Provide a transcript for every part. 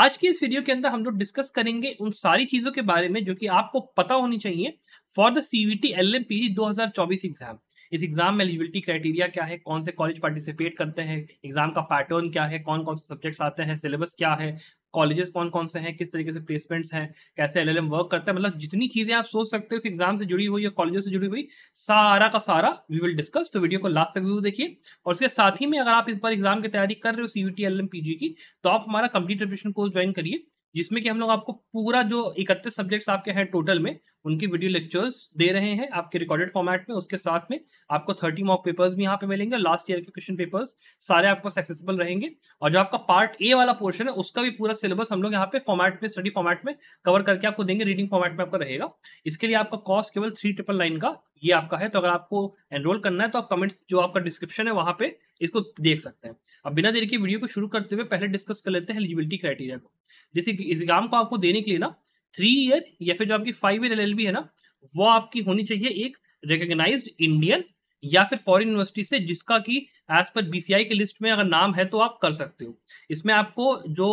आज की इस वीडियो के अंदर हम लोग डिस्कस करेंगे उन सारी चीजों के बारे में जो कि आपको पता होनी चाहिए for the CUET LM PG 2024 exam इस एग्जाम में एलिजिबिलिटी क्राइटेरिया क्या है कौन से कॉलेज पार्टिसिपेट करते हैं एग्जाम का पैटर्न क्या है कौन कौन से सब्जेक्ट्स आते हैं सिलेबस क्या है कॉलेजेस कौन कौन से हैं किस तरीके से प्लेसमेंट्स हैं कैसे एल वर्क करता है मतलब जितनी चीज़ें आप सोच सकते हो इस एग्जाम से जुड़ी हुई या कॉलेज से जुड़ी हुई सारा का सारा वी विल डिस्कस तो वीडियो को लास्ट तक जरूर देखिए और उसके साथ ही में अगर आप इस बार एग्जाम की तैयारी कर रहे हो C U T L M P G की तो आप हमारा कंप्लीट प्रिपरेशन कोर्स ज्वाइन करिए जिसमें कि हम लोग आपको पूरा जो इकतीस सब्जेक्ट्स आपके हैं टोटल में उनकी वीडियो लेक्चर्स दे रहे हैं आपके रिकॉर्डेड फॉर्मेट में उसके साथ में आपको थर्टी मॉक पेपर्स भी यहाँ पे मिलेंगे लास्ट ईयर के क्वेश्चन पेपर्स सारे आपको एक्सेसिबल रहेंगे और जो आपका पार्ट ए वाला पोर्शन है उसका भी पूरा सिलेबस हम लोग यहाँ पे फॉर्मेट में स्टडी फॉर्मेट में कवर करके आपको देंगे रीडिंग फॉर्मेट में आपका रहेगा इसके लिए आपका कॉस्ट केवल थ्री ट्रिपल नाइन का ये आपका है तो अगर आपको एनरोल करना है तो आप कमेंट्स जो आपका डिस्क्रिप्शन है वहां पे इसको देख सकते हैं अब बिना देर के वीडियो को शुरू करते हुए पहले डिस्कस कर लेते हैं एलिजिबिलिटी क्राइटेरिया को जैसे इस एग्जाम को आपको देने के लिए ना थ्री ईयर या फिर जो आपकी फाइव ईयर एल है ना वो आपकी होनी चाहिए एक रिकोगनाइज इंडियन या फिर फॉरेन यूनिवर्सिटी से जिसका कि एज पर बीसीआई के लिस्ट में अगर नाम है तो आप कर सकते हो इसमें आपको जो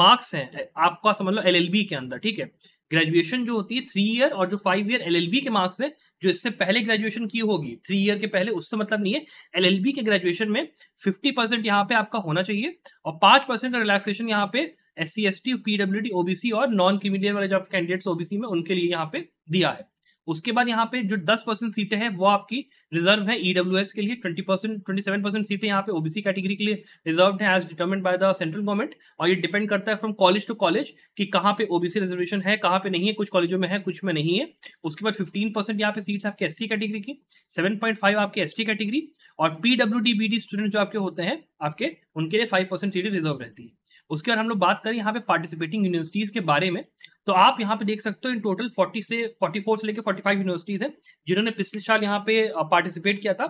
मार्क्स हैं आपका समझ लो एलएलबी के अंदर ठीक है ग्रेजुएशन जो होती है थ्री ईयर और जो फाइव ईयर एल के मार्क्स है जो इससे पहले ग्रेजुएशन की होगी थ्री ईयर के पहले उससे मतलब नहीं है एल के ग्रेजुएशन में फिफ्टी परसेंट यहाँ पे आपका होना चाहिए और पांच परसेंट रिलैक्सेशन यहाँ पे S C S T PW D OBC और नॉन क्रिमिनियर वाले जो कैंडिडेट्स ओबीसी में उनके लिए यहाँ पे दिया है उसके बाद यहाँ पे जो दस परसेंट सीटें हैं वो आपकी रिजर्व है ईडब्ल्यू के लिए twenty percent twenty seven percent सीटें यहाँ पे ओबीसी कैटेगरी के लिए रिजर्व है as determined by the central government और ये डिपेंड करता है फ्रॉम कॉलेज टू कॉलेज कि कहाँ पे ओबीसी रिजर्वेशन है कहाँ पे नहीं है कुछ कॉलेजों में है कुछ में नहीं है उसके बाद फिफ्टीन परसेंट यहाँ पे सीट आपके एस कैटेगरी की सेवन पॉइंट फाइव आपके एस कैटेगरी और पीडब्ल्यू स्टूडेंट जो आपके होते हैं आपके उनके लिए फाइव परसेंट सीटें रिजर्व रहती है उसके बाद हम लोग बात करें यहाँ पे पार्टिसिपेटिंग यूनिवर्सिटीज के बारे में तो आप यहाँ पे देख सकते हो इन टोटल 40 से 44 से लेकर 45 यूनिवर्सिटीज हैं जिन्होंने पिछले साल यहाँ पे पार्टिसिपेट किया था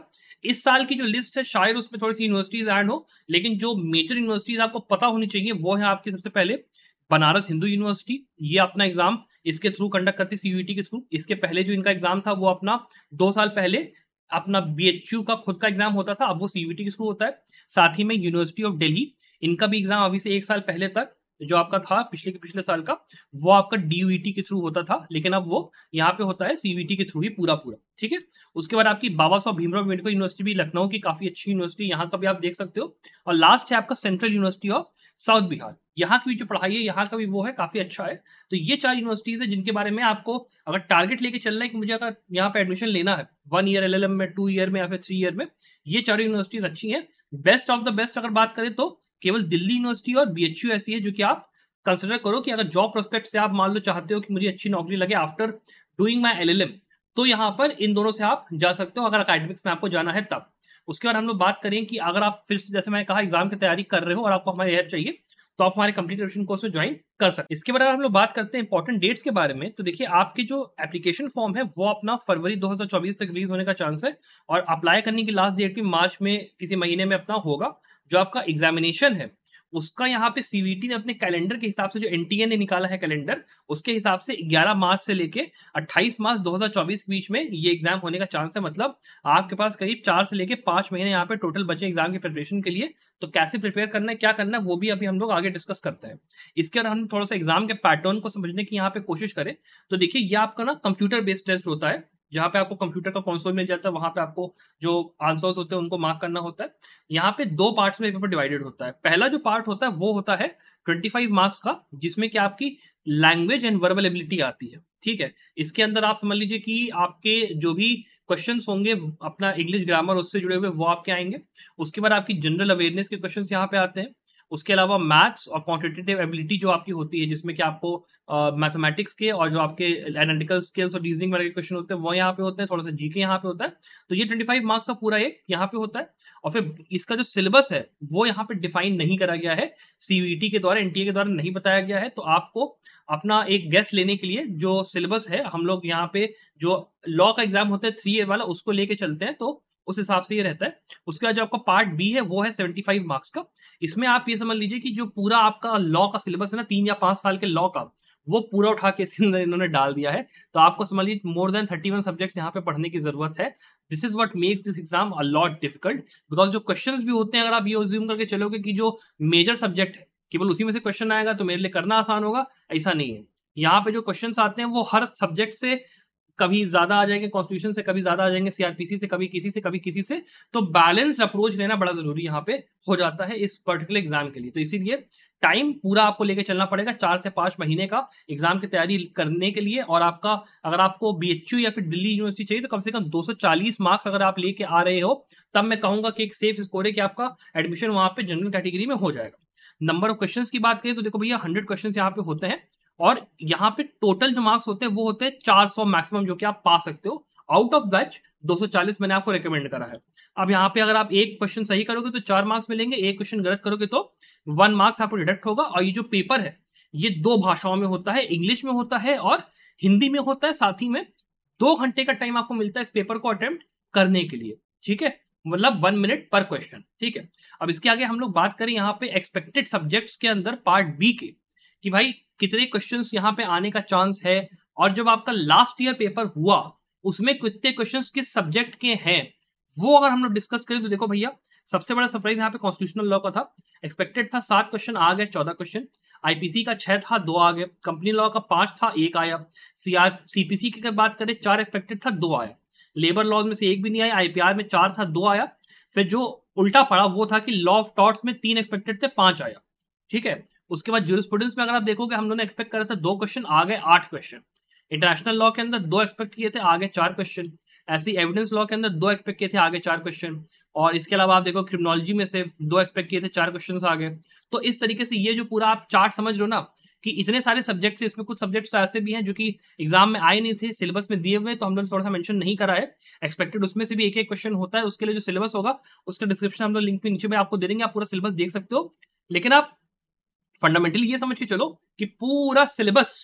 इस साल की जो लिस्ट है शायद उसमें थोड़ी सी यूनिवर्सिटीज एंड हो लेकिन जो मेजर यूनिवर्सिटीज आपको पता होनी चाहिए वो है आपकी सबसे पहले बनारस हिंदू यूनिवर्सिटी ये अपना एग्जाम इसके थ्रू कंडक्ट करती सीयूईटी e के थ्रू इसके पहले जो इनका एग्जाम था वो अपना दो साल पहले अपना बी का खुद का एग्जाम होता था अब वो सीयूईटी e के थ्रू होता है साथ ही में यूनिवर्सिटी ऑफ दिल्ली इनका भी एग्जाम अभी से एक साल पहले तक जो आपका था पिछले के पिछले साल का वो आपका डी e के थ्रू होता था लेकिन अब वो यहाँ पे होता है सीवीटी के थ्रू ही पूरा पूरा ठीक है उसके बाद आपकी बाबा साहब भीमराव अम्बेडकर यूनिवर्सिटी भी लखनऊ की काफी अच्छी यूनिवर्सिटी यहाँ का भी आप देख सकते हो और लास्ट है आपका Central University of South Bihar यहाँ की भी जो पढ़ाई है यहाँ का भी वो है काफी अच्छा है तो ये चार यूनिवर्सिटीज है जिनके बारे में आपको अगर टारगेट लेके चलना है कि मुझे अगर यहाँ पे एडमिशन लेना है वन ईयर एल में टू ईयर में या फिर थ्री ईयर में ये चार यूनिवर्सिटीज अच्छी है बेस्ट ऑफ द बेस्ट अगर बात करें तो केवल दिल्ली यूनिवर्सिटी और बी ऐसी है जो कि आप कंसिडर करो कि अगर जॉब प्रोस्पेक्ट से आप मान लो चाहते हो कि मुझे अच्छी नौकरी लगे आफ्टर डूइंग माई एल तो यहाँ पर इन दोनों से आप जा सकते हो अगर अकेडमिक्स में आपको जाना है तब उसके बाद हम लोग बात करें कि अगर आप फिर जैसे मैंने कहा एग्जाम की तैयारी कर रहे हो और आपको हमारी हेल्प चाहिए तो आप हमारे कंप्लीट एडमिशन कोर्स में ज्वाइन कर सकते इसके बाद हम लोग बात करते हैं इंपॉर्टेंट डेट्स के बारे में तो देखिए आपके जो एप्लीकेशन फॉर्म है वो अपना फरवरी 2024 तक रिलीज होने का चांस है और अप्लाई करने की लास्ट डेट भी मार्च में किसी महीने में अपना होगा जो आपका एग्जामिनेशन है उसका यहाँ पे सीवीटी ने अपने कैलेंडर के हिसाब से जो एनटीए ने निकाला है कैलेंडर उसके हिसाब से 11 मार्च से लेके 28 मार्च 2024 के बीच में ये एग्जाम होने का चांस है मतलब आपके पास करीब चार से लेके पांच महीने यहाँ पे टोटल बचे एग्जाम की प्रिपरेशन के लिए तो कैसे प्रिपेयर करना है क्या करना है वो भी अभी हम लोग आगे डिस्कस करते हैं इसके अगर हम थोड़ा सा एग्जाम के पैटर्न को समझने की यहाँ पे कोशिश करें तो देखिए ये आपका ना कंप्यूटर बेस्ड टेस्ट होता है जहाँ पे आपको कंप्यूटर का कॉन्सोल मिल जाता है वहां पे आपको जो आंसर्स होते हैं उनको मार्क करना होता है यहाँ पे दो पार्ट्स में पेपर डिवाइडेड होता है पहला जो पार्ट होता है वो होता है ट्वेंटी फाइव मार्क्स का जिसमें कि आपकी लैंग्वेज एंड वर्बल एबिलिटी आती है ठीक है इसके अंदर आप समझ लीजिए कि आपके जो भी क्वेश्चन होंगे अपना इंग्लिश ग्रामर उससे जुड़े हुए वो आपके आएंगे उसके बाद आपकी जनरल अवेयरनेस के क्वेश्चन यहाँ पे आते हैं उसके अलावा मैथ्स और क्वांटिटेटिव एबिलिटी जो आपकी होती है जिसमें कि आपको मैथमेटिक्स uh, के और जो आपके एनालिटिकल स्किल्स और रीजनिंग वाले क्वेश्चन होते हैं वो यहाँ पे होते हैं थोड़ा सा जीके यहाँ पे होता है तो ये ट्वेंटी फाइव मार्क्स का पूरा एक यहाँ पे होता है और फिर इसका जो सिलेबस है वो यहाँ पे डिफाइन नहीं करा गया है सीवीटी e e के द्वारा एनटीए के द्वारा नहीं बताया गया है तो आपको अपना एक गैस लेने के लिए जो सिलेबस है हम लोग यहाँ पे जो लॉ का एग्जाम होता है थ्री ईयर वाला उसको लेके चलते हैं तो उस हिसाब से ये रहता है उसके बाद जो आपका पार्ट बी है वो है सेवेंटी फाइव मार्क्स का इसमें आप ये समझ लीजिए कि जो पूरा आपका लॉ का सिलेबस है ना तीन या पांच साल के लॉ का वो पूरा उठा के इन्होंने डाल दिया है तो आपको समझ लीजिए more than thirty one subject यहाँ पे पढ़ने की जरूरत है this is what makes this exam a lot difficult because जो क्वेश्चन भी होते हैं अगर आप ये ज्यूम करके चलोगे कि जो मेजर सब्जेक्ट है केवल उसी में से क्वेश्चन आएगा तो मेरे लिए करना आसान होगा ऐसा नहीं है यहाँ पे जो क्वेश्चन आते हैं वो हर सब्जेक्ट से कभी ज्यादा आ जाएंगे कॉन्स्टिट्यूशन से कभी ज्यादा आ जाएंगे सीआरपीसी से कभी किसी से कभी किसी से तो बैलेंस अप्रोच लेना बड़ा जरूरी यहाँ पे हो जाता है इस पर्टिकुलर एग्जाम के लिए तो इसीलिए टाइम पूरा आपको लेके चलना पड़ेगा चार से पांच महीने का एग्जाम की तैयारी करने के लिए और आपका अगर आपको बी या फिर दिल्ली यूनिवर्सिटी चाहिए तो कम से कम 240 मार्क्स अगर आप लेके आ रहे हो तब मैं कहूंगा कि एक सेफ स्कोर है कि आपका एडमिशन वहां पे जनरल कैटेगरी में हो जाएगा नंबर ऑफ क्वेश्चंस की बात करें तो देखो भैया हंड्रेड क्वेश्चन यहाँ पे होते हैं और यहाँ पे टोटल जो मार्क्स होते हैं वो होते हैं 400 मैक्सिमम जो कि आप पा सकते हो आउट ऑफ बैच 240 मैंने आपको रिकमेंड करा है अब यहाँ पे अगर आप एक क्वेश्चन सही करोगे तो चार मार्क्स मिलेंगे एक क्वेश्चन गलत करोगे तो वन मार्क्स आपको डिडक्ट होगा और ये जो पेपर है ये दो भाषाओं में होता है इंग्लिश में होता है और हिंदी में होता है साथ ही में दो घंटे का टाइम आपको मिलता है इस पेपर को अटेम्प्ट करने के लिए ठीक है मतलब वन मिनट पर क्वेश्चन ठीक है अब इसके आगे हम लोग बात करें यहाँ पे एक्सपेक्टेड सब्जेक्ट्स के अंदर पार्ट बी के कि भाई कितने क्वेश्चन यहाँ पे आने का चांस है और जब आपका लास्ट ईयर पेपर हुआ उसमें कितने क्वेश्चन किस सब्जेक्ट के हैं वो अगर हम लोग डिस्कस करें तो देखो भैया सबसे बड़ा सरप्राइज यहाँ पे कॉन्स्टिट्यूशनल लॉ का था एक्सपेक्टेड था सात क्वेश्चन आ गए चौदह क्वेश्चन आईपीसी का छह था दो आ गए कंपनी लॉ का पांच था एक आया सीआर सीपीसी की अगर बात करें चार एक्सपेक्टेड था दो आया लेबर लॉज में से एक भी नहीं आया आईपीआर में चार था दो आया फिर जो उल्टा पड़ा वो था कि लॉ ऑफ टॉट्स में तीन एक्सपेक्टेड थे पांच आया ठीक है उसके बाद जूरिस्प्रूडेंस में अगर आप देखोगे हम लोगों ने एक्सपेक्ट करा था दो क्वेश्चन आ गए आठ क्वेश्चन इंटरनेशनल लॉ के अंदर दो एक्सपेक्ट किए थे आगे चार क्वेश्चन ऐसे एविडेंस लॉ के अंदर दो एक्सपेक्ट किए थे आगे चार क्वेश्चन और इसके अलावा आप देखो क्रिमिनोलॉजी में से दो एक्सपेक्ट किए थे चार क्वेश्चन आ गए तो इस तरीके से ये जो पूरा आप चार्ट समझ रहे हो ना कि इतने सारे सब्जेक्ट्स हैं इसमें कुछ सब्जेक्ट्स तो ऐसे भी हैं जो कि एग्जाम में आए नहीं थे सिलेबस में दिए हुए तो हम लोग थोड़ा सा मेंशन नहीं करा है एक्सपेक्टेड उसमें से भी एक एक क्वेश्चन होता है उसके लिए जो सिलेबस होगा उसका डिस्क्रिप्शन हम लोग लिंक पे नीचे में आपको दे देंगे आप पूरा सिलेबस देख सकते हो लेकिन आप फंडामेंटली ये समझ के चलो कि पूरा सिलेबस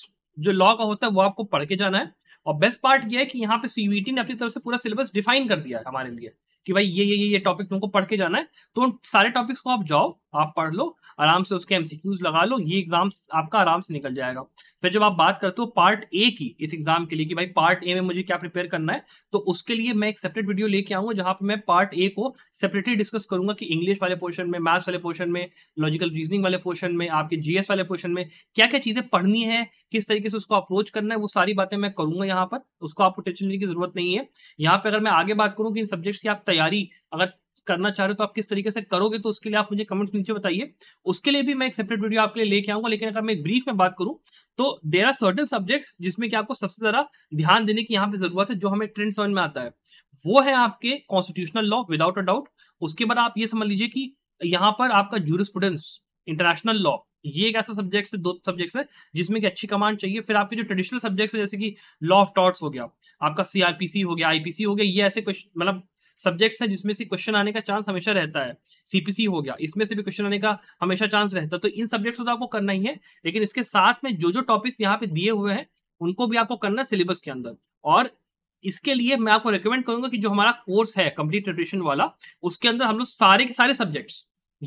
जो लॉ का होता है वो आपको पढ़ के जाना है और बेस्ट पार्ट यह है कि यहाँ पे सीवीटी ने अपनी तरफ से पूरा सिलेबस डिफाइन कर दिया है हमारे लिए कि भाई ये ये ये ये टॉपिक तुमको पढ़ के जाना है तो उन सारे टॉपिक्स को आप जाओ आप पढ़ लो आराम से उसके एमसीक्यूज लगा लो ये एग्जाम आपका आराम से निकल जाएगा फिर जब आप बात करते हो पार्ट ए की इस एग्जाम के लिए कि भाई पार्ट ए में मुझे क्या प्रिपेयर करना है तो उसके लिए मैं एक सेपरेट वीडियो लेके आऊंगा जहां पर मैं पार्ट ए को सेपरेटली डिस्कस करूंगा कि इंग्लिश वाले पोर्शन में मैथ्स वाले पोर्शन में लॉजिकल रीजनिंग वाले पोर्शन में आपके जीएस वाले पोर्शन में क्या क्या चीजें पढ़नी है किस तरीके से उसको अप्रोच करना है वो सारी बातें मैं करूंगा यहाँ पर उसको आपको टेंशन लेने की जरूरत नहीं है यहाँ पे अगर मैं आगे बात करूँ कि इन सब्जेक्ट्स की आप तैयारी अगर करना चाह रहे हो तो आप किस तरीके से करोगे तो उसके लिए आप मुझे कमेंट्स नीचे बताइए उसके लिए भी मैं एक सेपरेट वीडियो आपके लिए लेके आऊंगा लेकिन अगर मैं ब्रीफ में बात करूं तो देर आर सर्टन सब्जेक्ट्स जिसमें कि आपको सबसे ज्यादा ध्यान देने की यहाँ पे जरूरत है जो हमें ट्रेंड समझ में आता है वो है आपके constitutional law without a doubt उसके बाद आप ये समझ लीजिए कि यहाँ पर आपका जूरिस्प्रूडेंस इंटरनेशनल लॉ ये एक ऐसा सब्जेक्ट है दो सब्जेक्ट्स है जिसमें कि अच्छी कमांड चाहिए फिर आपके जो ट्रेडिशनल सब्जेक्ट्स है जैसे कि लॉ ऑफ टॉट्स हो गया आपका सीआरपीसी हो गया आईपीसी हो गया ये ऐसे क्वेश्चन मतलब सब्जेक्ट्स हैं जिसमें से क्वेश्चन आने का चांस हमेशा रहता है सीपीसी हो गया इसमें से भी क्वेश्चन आने का हमेशा चांस रहता है तो इन सब्जेक्ट्स को तो आपको करना ही है लेकिन इसके साथ में जो जो टॉपिक्स यहाँ पे दिए हुए हैं उनको भी आपको करना है सिलेबस के अंदर और इसके लिए मैं आपको रिकमेंड करूंगा कि जो हमारा कोर्स है कंप्लीट प्रिपरेशन वाला उसके अंदर हम लोग सारे के सारे सब्जेक्ट्स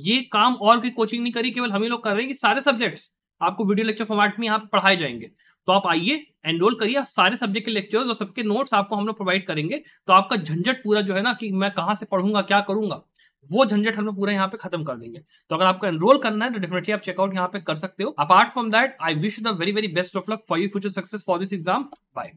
ये काम और कोई कोचिंग नहीं करी केवल हम ही लोग कर रहे हैं कि सारे सब्जेक्ट्स आपको वीडियो लेक्चर फॉर्मेट में यहाँ पढ़ाए जाएंगे तो आप आइए एनरोल करिए सारे सब्जेक्ट के लेक्चर्स और सबके नोट्स आपको हम लोग प्रोवाइड करेंगे तो आपका झंझट पूरा जो है ना कि मैं कहाँ से पढ़ूंगा क्या करूंगा वो झंझट हम लोग पूरा यहाँ पे खत्म कर देंगे तो अगर आपको एनरोल करना है तो डेफिनेटली आप चेकआउट यहाँ पे कर सकते हो apart from that I wish the very very best of luck for you future success for this exam bye